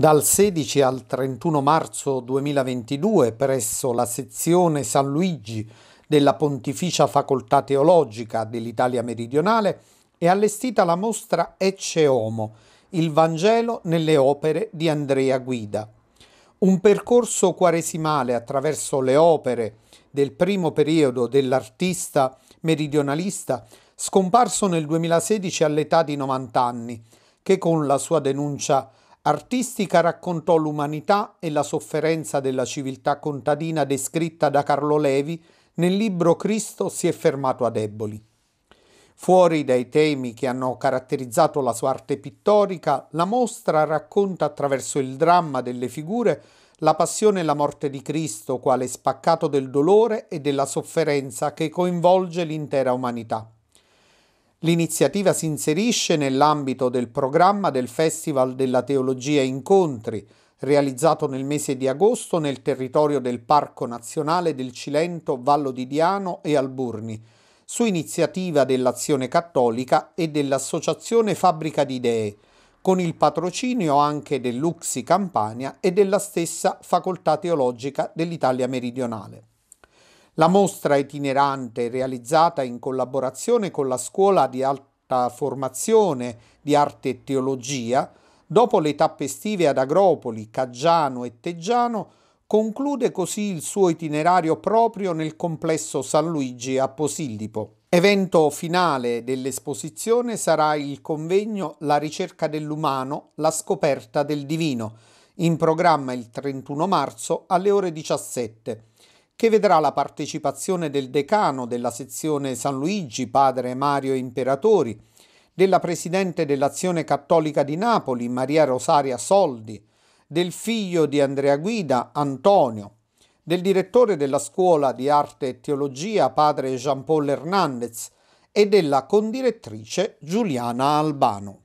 Dal 16 al 31 marzo 2022 presso la sezione San Luigi della Pontificia Facoltà Teologica dell'Italia Meridionale è allestita la mostra Ecce Homo, il Vangelo nelle opere di Andrea Guida. Un percorso quaresimale attraverso le opere del primo periodo dell'artista meridionalista scomparso nel 2016 all'età di 90 anni, che con la sua denuncia artistica raccontò l'umanità e la sofferenza della civiltà contadina descritta da Carlo Levi nel libro Cristo si è fermato a deboli. Fuori dai temi che hanno caratterizzato la sua arte pittorica, la mostra racconta attraverso il dramma delle figure la passione e la morte di Cristo quale spaccato del dolore e della sofferenza che coinvolge l'intera umanità. L'iniziativa si inserisce nell'ambito del programma del Festival della Teologia Incontri, realizzato nel mese di agosto nel territorio del Parco Nazionale del Cilento, Vallo di Diano e Alburni, su iniziativa dell'Azione Cattolica e dell'Associazione Fabbrica di Idee, con il patrocinio anche dell'Uxi Campania e della stessa Facoltà Teologica dell'Italia Meridionale. La mostra itinerante realizzata in collaborazione con la Scuola di Alta Formazione di Arte e Teologia, dopo le tappe estive ad Agropoli, Caggiano e Teggiano, conclude così il suo itinerario proprio nel complesso San Luigi a Posillipo. Evento finale dell'esposizione sarà il convegno La ricerca dell'umano, la scoperta del divino, in programma il 31 marzo alle ore 17 che vedrà la partecipazione del decano della sezione San Luigi, padre Mario Imperatori, della presidente dell'Azione Cattolica di Napoli, Maria Rosaria Soldi, del figlio di Andrea Guida, Antonio, del direttore della Scuola di Arte e Teologia, padre Jean-Paul Hernandez, e della condirettrice Giuliana Albano.